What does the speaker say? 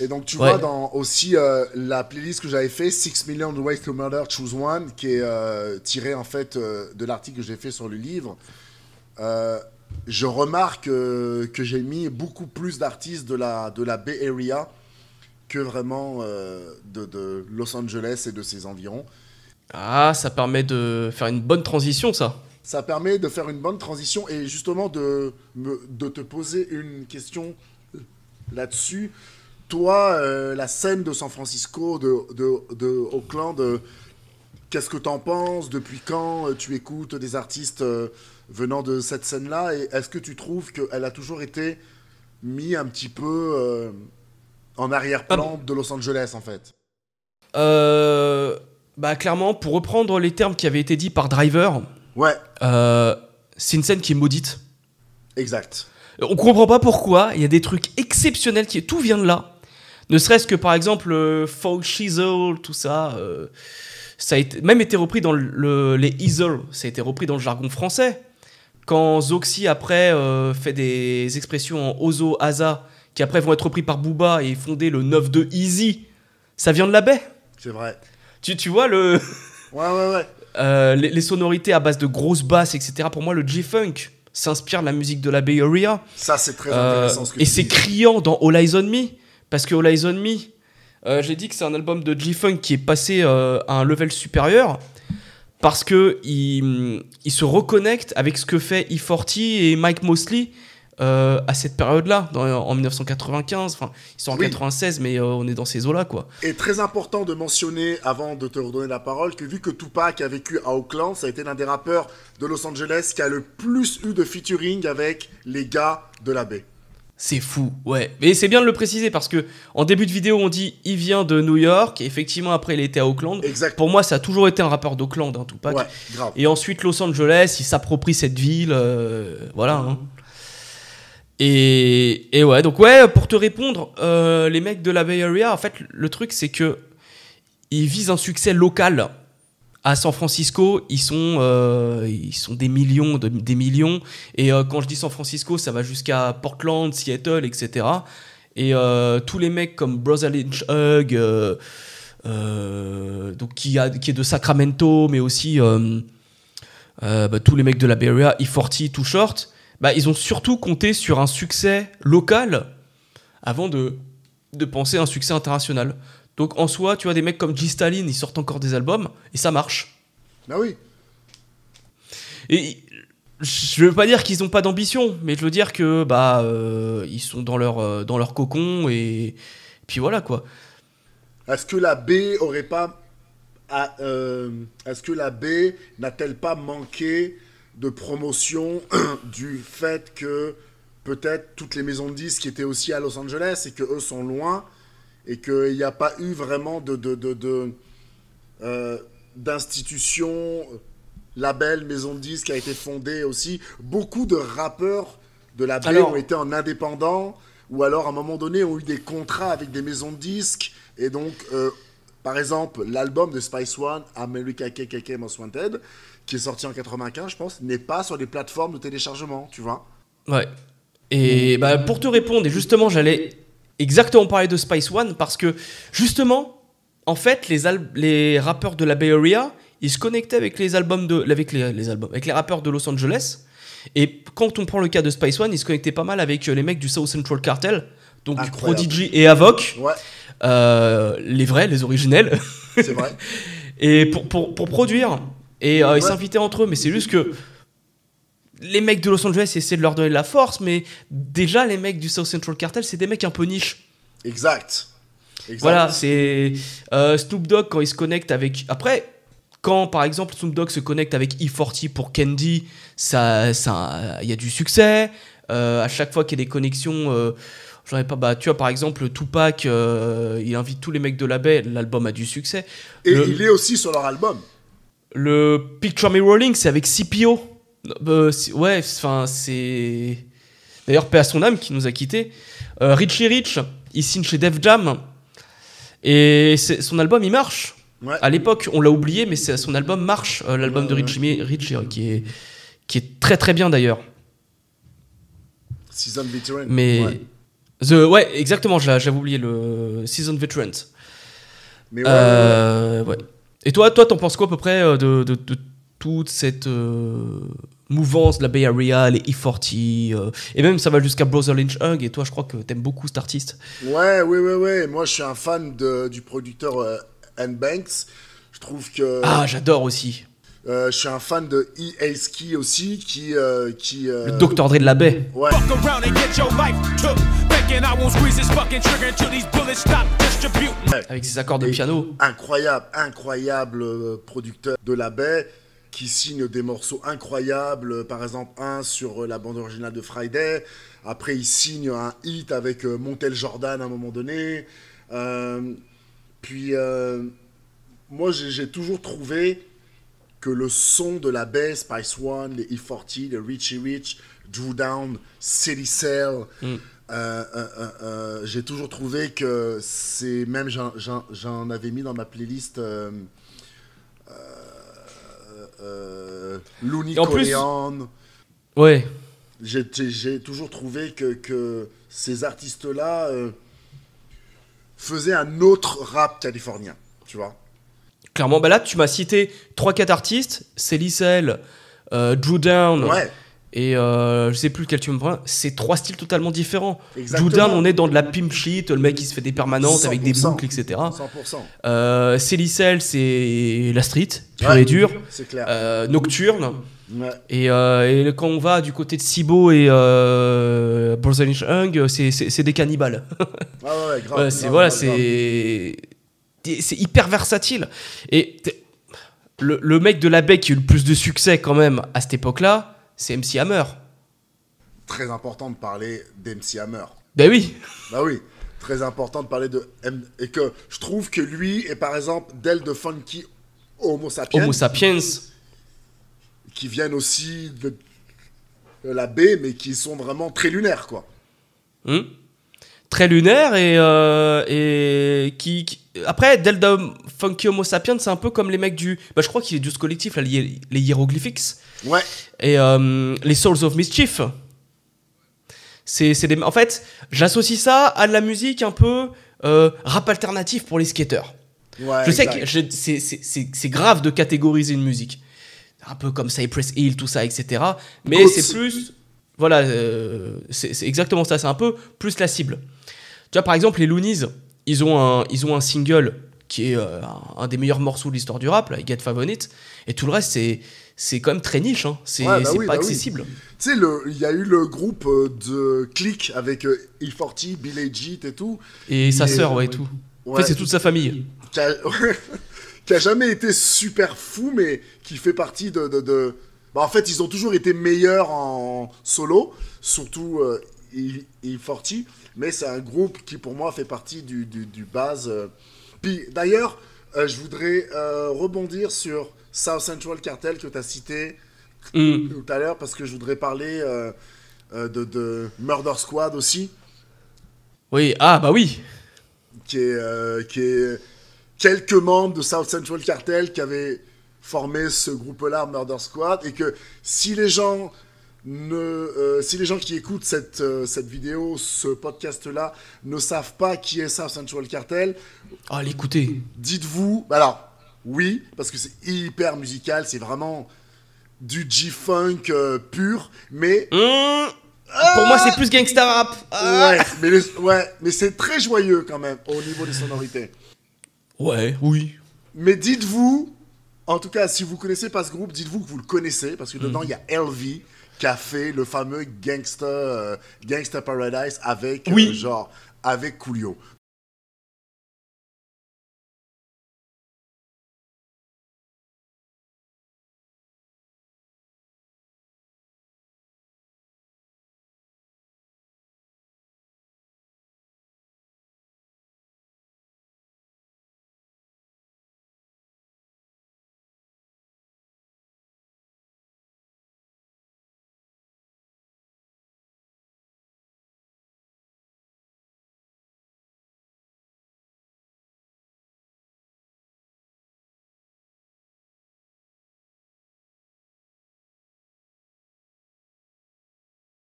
Et donc, tu vois dans aussi euh, la playlist que j'avais fait, 6 Million Ways to Murder, Choose One, qui est euh, tiré en fait euh, de l'article que j'ai fait sur le livre. je remarque que j'ai mis beaucoup plus d'artistes de la, de la Bay Area que vraiment de, de, Los Angeles et de ses environs. Ah, ça permet de faire une bonne transition, ça. Ça permet de faire une bonne transition et justement de, de te poser une question là-dessus toi, euh, la scène de San Francisco, de, de, de euh, qu'est-ce que tu en penses Depuis quand euh, tu écoutes des artistes venant de cette scène-là Et est-ce que tu trouves qu'elle a toujours été mise un petit peu en arrière-plan ah de Los Angeles, en fait Bah clairement, pour reprendre les termes qui avaient été dits par Driver, ouais. c'est une scène qui est maudite. Exact. On comprend pas pourquoi, il y a des trucs exceptionnels qui tout vient de là. Ne serait-ce que par exemple euh, chisel tout ça, euh, ça a même été repris dans les easel ça a été repris dans le jargon français. Quand Zoxy après euh, fait des expressions en Ozo, Aza, qui après vont être repris par Booba et fonder le 9 de Easy, ça vient de la baie. C'est vrai. Tu, tu vois le. ouais, ouais, ouais. Euh, les, sonorités à base de grosses basses, etc. Pour moi, le G-Funk s'inspire de la musique de la Bay Area. Ça, c'est très intéressant. et c'est criant dans All Eyes on Me. Parce que All on Me, euh, j'ai dit que c'est un album de G-Funk qui est passé euh, à un level supérieur parce que il, se reconnecte avec ce que fait E40 et Mike Mosley euh, à cette période-là, en 1995. Enfin, ils sont en 1996, 96, mais on est dans ces eaux-là, quoi. Et très important de mentionner, avant de te redonner la parole, que vu que Tupac a vécu à Oakland, ça a été l'un des rappeurs de Los Angeles qui a le plus eu de featuring avec les gars de la baie. C'est fou, ouais. Mais c'est bien de le préciser parce que en début de vidéo, on dit il vient de New York et effectivement après il était à Auckland. Exact. Pour moi, ça a toujours été un rappeur d'Auckland, tout hein, tout Ouais, Et ensuite Los Angeles, il s'approprie cette ville, euh, voilà. Hein. Et, ouais, donc ouais, pour te répondre, euh, les mecs de la Bay Area, en fait, le truc c'est que ils visent un succès local à San Francisco, ils sont, euh, ils sont des millions, des millions. Et euh, quand je dis San Francisco, ça va jusqu'à Portland, Seattle, etc. Et euh, tous les mecs comme Brother Lynch Hug, donc qui, est de Sacramento, mais aussi bah, tous les mecs de la Bay Area, E40, Too Short, bah, ils ont surtout compté sur un succès local avant de, de penser à un succès international. Donc en soi, tu vois, des mecs comme G. Stalin, ils sortent encore des albums et ça marche. Bah oui. Et je veux pas dire qu'ils ont pas d'ambition, mais je veux dire que bah euh, ils sont dans leur euh, dans leur cocon et... puis voilà quoi. Est-ce que la B aurait pas euh, est-ce que la B n'a-t-elle pas manqué de promotion du fait que peut-être toutes les maisons de disques qui étaient aussi à Los Angeles et que eux sont loin et qu'il n'y a pas eu vraiment de, de, de, de euh, d'institution, euh, label, maison de disque a été fondée aussi. Beaucoup de rappeurs de la ont été en indépendant ou alors à un moment donné ont eu des contrats avec des maisons de disques et donc euh, par exemple l'album de Spice One, America KKK Most Wanted, qui est sorti en 95 je pense, n'est pas sur les plateformes de téléchargement, tu vois. Ouais. Et bah, pour te répondre, et justement j'allais exactement parler de Spice One parce que justement, en fait, les, les rappeurs de la Bay Area, ils se connectaient avec les albums de, avec les, albums, avec les rappeurs de Los Angeles. Et quand on prend le cas de Spice One, ils se connectaient pas mal avec euh, les mecs du South Central Cartel, donc Prodigy et Avoc, euh, les vrais, les originels. C'est vrai. et pour, pour, produire. Et euh, ils s'invitaient entre eux, mais c'est juste que les mecs de Los Angeles essaient de leur donner de la force, mais déjà, les mecs du South Central Cartel, c'est des mecs un peu niche. Exact. Voilà, c'est euh, Snoop Dogg quand il se connecte avec. Après, quand par exemple Snoop Dogg se connecte avec E40 pour Candy, ça, ça, il y a du succès. Euh, à chaque fois qu'il y a des connexions, euh, pas. Bah, tu vois, par exemple, Tupac, il invite tous les mecs de la baie, l'album a du succès. Et il est aussi sur leur album. Le Picture Me Rolling, c'est avec CPO. Euh, ouais, enfin, c'est. D'ailleurs, paix à son âme qui nous a quittés. Euh, Richie Rich, il signe chez Def Jam. Et son album, il marche. À l'époque, on l'a oublié, mais son album marche. Euh, l'album de Richie Rich, qui, est, qui est très très bien d'ailleurs. Season Veteran. Mais. Ouais. The, ouais, exactement, j'avais oublié le Season Veteran. Mais ouais, Et toi, toi, t'en penses quoi à peu près de toute cette euh, mouvance de la Bay Area, et E40, euh, et même ça va jusqu'à Brother Lynch Hug, et toi je crois que t'aimes beaucoup cet artiste. Ouais, ouais, ouais, ouais, moi je suis un fan de, du producteur euh, Banks, je trouve que... Ah, j'adore aussi. Euh, je suis un fan de E.A.S.K. Ski aussi, qui... qui Le docteur Dre de la baie. Ouais. Avec ses accords de piano. Incroyable, incroyable producteur de la baie qui signe des morceaux incroyables, par exemple un sur euh, la bande originale de Friday, après il signe un hit avec euh, Montel Jordan à un moment donné, euh, puis moi j'ai toujours trouvé que le son de la baie, Spice One, les E40, les Richie Rich, Drew Down, City Cell, mm. j'ai toujours trouvé que c'est même j'en avais mis dans ma playlist euh, Looney Ouais. J'ai toujours trouvé que, ces artistes-là euh, faisaient un autre rap californien, tu vois. Clairement, bah là, tu m'as cité trois, 4 artistes, c'est euh, Drew Down, ouais et euh, je sais plus lequel tu me prends, c'est trois styles totalement différents. Doudin, on est dans de la pimp shit, le mec qui se fait des permanentes avec des boucles, etc. 100%. Euh, Célicel, c'est la street, pure dur et dure. Euh, nocturne. Euh, et, quand on va du côté de Sibo et euh, Hung, c'est des cannibales. ah c'est voilà, c'est hyper versatile. Et le, le mec de la baie qui a eu le plus de succès quand même à cette époque-là, c'est MC Hammer. Très important de parler d'MC Hammer. Ben oui. Ben oui. Très important de parler de et que je trouve que lui est par exemple Del de Funky Homo sapiens. Homo sapiens. Qui viennent aussi de, la baie, mais qui sont vraiment très lunaires, quoi. Hum très lunaire et, euh, qui, après Delta Funky Homo Sapiens c'est un peu comme les mecs du bah, je crois qu'il est du collectif les, les ouais et euh, les Souls of Mischief c'est en fait j'associe ça à de la musique un peu euh, rap alternatif pour les skateurs ouais, je sais que c'est grave de catégoriser une musique un peu comme Cypress Hill tout ça etc mais c'est plus voilà, euh, c'est exactement ça. C'est un peu plus la cible. Tu vois, par exemple, les Loonies, ils ont un, ils ont un single qui est euh, un des meilleurs morceaux de l'histoire du rap, là, Get Favonite, et tout le reste, c'est c'est quand même très niche, hein. c'est bah pas bah accessible. Tu sais, il y a eu le groupe euh, de Click avec il E40, Bill et tout. Et sa sœur, ouais, et tout. en fait, c'est toute sa famille. Qui a, jamais été super fou, mais qui fait partie de bah, en fait, ils ont toujours été meilleurs en solo, surtout euh, e mais c'est un groupe qui, pour moi, fait partie du, du, du base. Euh. Puis, d'ailleurs, euh, je voudrais euh, rebondir sur South Central Cartel que tu as cité mm. tout à l'heure, parce que je voudrais parler de, de, Murder Squad aussi. Oui, ah, bah oui! Qui est, qui est quelques membres de South Central Cartel qui avaient former ce groupe-là, Murder Squad, et que si les gens ne, euh, si les gens qui écoutent cette, euh, cette vidéo, ce podcast-là, ne savent pas qui est ça, Central Cartel, ah, l'écoutez. Dites-vous, alors oui, parce que c'est hyper musical, c'est vraiment du G-funk euh, pur, mais mmh. Pour moi, c'est plus gangsta rap. mais ouais, mais c'est très joyeux quand même au niveau des sonorités. Ouais, oui. Mais dites-vous en tout cas, si vous connaissez pas ce groupe, dites-vous que vous le connaissez, parce que dedans, mhm. il y a LV qui a fait le fameux Gangster euh, Gangster Paradise avec, euh, genre, avec Coolio.